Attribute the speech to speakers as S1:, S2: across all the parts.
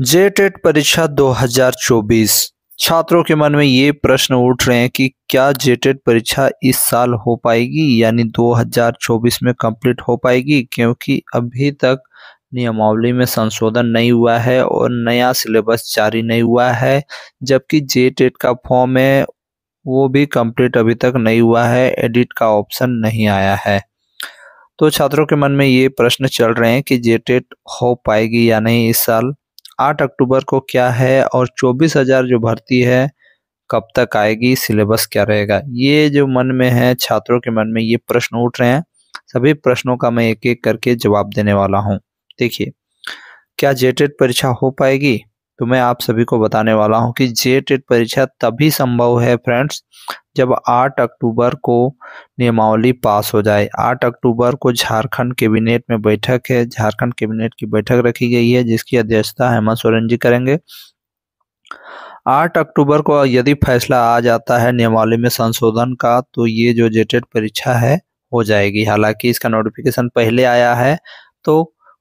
S1: जे TET परीक्षा 2024 छात्रों के मन में ये प्रश्न उठ रहे हैं कि क्या जे टेट परीक्षा इस साल हो पाएगी यानी 2024 में कंप्लीट हो पाएगी क्योंकि अभी तक नियमावली में संशोधन नहीं हुआ है और नया सिलेबस जारी नहीं हुआ है जबकि जे टेट का फॉर्म है वो भी कंप्लीट अभी तक नहीं हुआ है एडिट का ऑप्शन नहीं आया है तो छात्रों के मन में ये प्रश्न चल रहे हैं कि जे टेट हो पाएगी या नहीं इस साल आठ अक्टूबर को क्या है और चौबीस हजार जो भर्ती है कब तक आएगी सिलेबस क्या रहेगा ये जो मन में है छात्रों के मन में ये प्रश्न उठ रहे हैं सभी प्रश्नों का मैं एक एक करके जवाब देने वाला हूँ देखिए क्या जेटेड परीक्षा हो पाएगी तो मैं आप सभी को बताने वाला हूं कि जे टेट परीक्षा तभी संभव है फ्रेंड्स जब 8 अक्टूबर को नियमावली पास हो जाए 8 अक्टूबर को झारखंड कैबिनेट में बैठक है झारखंड कैबिनेट की बैठक रखी गई है जिसकी अध्यक्षता हेमंत सोरेन जी करेंगे 8 अक्टूबर को यदि फैसला आ जाता है नियमावली में संशोधन का तो ये जो जेटेड परीक्षा है हो जाएगी हालांकि इसका नोटिफिकेशन पहले आया है तो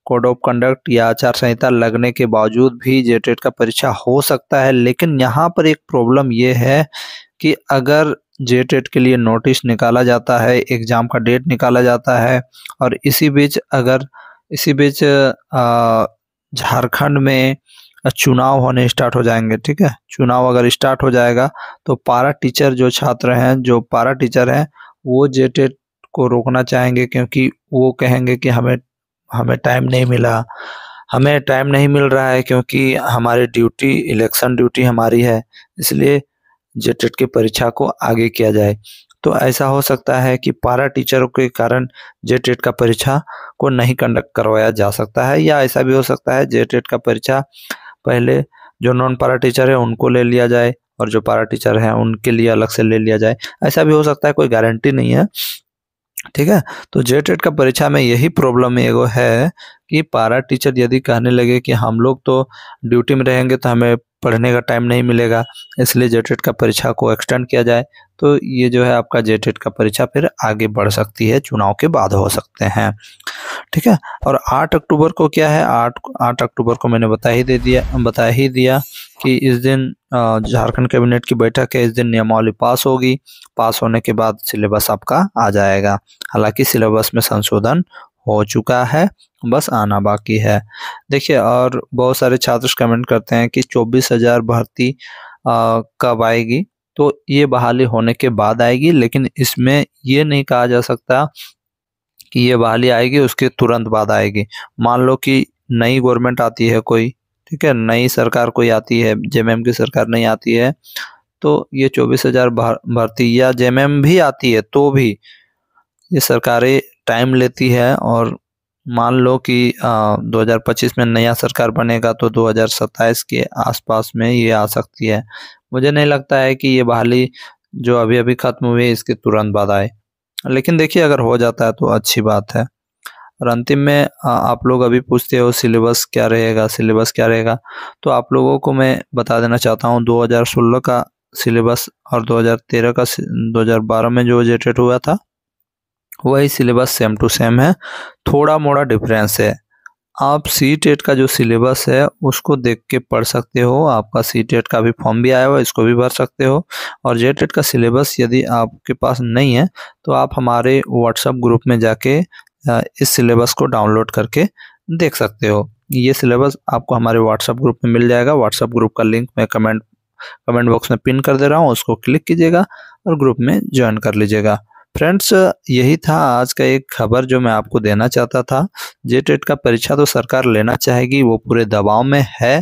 S1: कोड ऑफ कंडक्ट या आचार संहिता लगने के बावजूद भी जेटेट का परीक्षा हो सकता है लेकिन यहाँ पर एक प्रॉब्लम ये है कि अगर जेटेट के लिए नोटिस निकाला जाता है एग्ज़ाम का डेट निकाला जाता है और इसी बीच अगर इसी बीच झारखंड में चुनाव होने स्टार्ट हो जाएंगे ठीक है चुनाव अगर स्टार्ट हो जाएगा तो पारा टीचर जो छात्र हैं जो पारा टीचर हैं वो जेटेट को रोकना चाहेंगे क्योंकि वो कहेंगे कि हमें हमें टाइम नहीं मिला हमें टाइम नहीं मिल रहा है क्योंकि हमारी ड्यूटी इलेक्शन ड्यूटी हमारी है इसलिए टेट e की परीक्षा को आगे किया जाए तो ऐसा हो सकता है कि पारा टीचरों के कारण जेटेट e का परीक्षा को नहीं कंडक्ट करवाया जा सकता है या ऐसा भी हो सकता है टेट e का परीक्षा पहले जो नॉन पारा टीचर है उनको ले लिया जाए और जो पारा टीचर हैं उनके लिए अलग से ले लिया जाए ऐसा भी हो सकता है कोई गारंटी नहीं है ठीक है तो जेटेड का परीक्षा में यही प्रॉब्लम एगो है कि पारा टीचर यदि कहने लगे कि हम लोग तो ड्यूटी में रहेंगे तो हमें पढ़ने का टाइम नहीं मिलेगा इसलिए जेटेड का परीक्षा को एक्सटेंड किया जाए तो ये जो है आपका जेटेड का परीक्षा फिर आगे बढ़ सकती है चुनाव के बाद हो सकते हैं ठीक है और आठ अक्टूबर को क्या है आठ आठ अक्टूबर को मैंने बता ही दे दिया बता ही दिया कि इस दिन झारखंड कैबिनेट की बैठक है इस दिन नियमावली पास होगी पास होने के बाद सिलेबस आपका आ जाएगा हालांकि सिलेबस में संशोधन हो चुका है बस आना बाकी है देखिए और बहुत सारे छात्र कमेंट करते हैं कि चौबीस हज़ार भर्ती कब आएगी तो ये बहाली होने के बाद आएगी लेकिन इसमें ये नहीं कहा जा सकता कि ये बहाली आएगी उसके तुरंत बाद आएगी मान लो कि नई गवर्नमेंट आती है कोई ठीक है नई सरकार कोई आती है जेएमएम की सरकार नहीं आती है तो ये चौबीस हज़ार भर्ती या जेएमएम भी आती है तो भी ये सरकारें टाइम लेती है और मान लो कि आ, 2025 में नया सरकार बनेगा तो 2027 के आसपास में ये आ सकती है मुझे नहीं लगता है कि ये बहाली जो अभी अभी ख़त्म हुई है इसके तुरंत बाद आए लेकिन देखिए अगर हो जाता है तो अच्छी बात है और अंतिम में आप लोग अभी पूछते हो सिलेबस क्या रहेगा सिलेबस क्या रहेगा तो आप लोगों को मैं बता देना चाहता हूँ 2016 का सिलेबस और 2013 का 2012 में जो जेटेड हुआ था वही सिलेबस सेम टू सेम है थोड़ा मोड़ा डिफरेंस है आप सी टेट का जो सिलेबस है उसको देख के पढ़ सकते हो आपका सी टेट का भी फॉर्म भी आया हुआ है इसको भी भर सकते हो और जे टेट का सिलेबस यदि आपके पास नहीं है तो आप हमारे व्हाट्सएप ग्रुप में जाके इस सिलेबस को डाउनलोड करके देख सकते हो ये सिलेबस आपको हमारे व्हाट्सएप ग्रुप में मिल जाएगा व्हाट्सएप ग्रुप का लिंक मैं कमेंट कमेंट बॉक्स में पिन कर दे रहा हूँ उसको क्लिक कीजिएगा और ग्रुप में ज्वाइन कर लीजिएगा फ्रेंड्स यही था आज का एक खबर जो मैं आपको देना चाहता था जे का परीक्षा तो सरकार लेना चाहेगी वो पूरे दबाव में है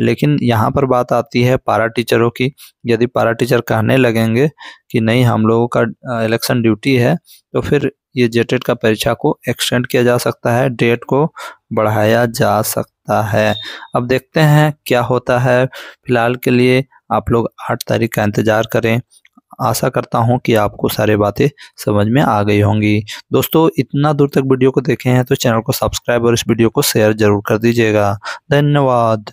S1: लेकिन यहाँ पर बात आती है पारा टीचरों की यदि पारा टीचर कहने लगेंगे कि नहीं हम लोगों का इलेक्शन ड्यूटी है तो फिर ये जेटेड का परीक्षा को एक्सटेंड किया जा सकता है डेट को बढ़ाया जा सकता है अब देखते हैं क्या होता है फिलहाल के लिए आप लोग आठ तारीख का इंतज़ार करें आशा करता हूँ कि आपको सारी बातें समझ में आ गई होंगी दोस्तों इतना दूर तक वीडियो को देखे हैं तो चैनल को सब्सक्राइब और इस वीडियो को शेयर जरूर कर दीजिएगा धन्यवाद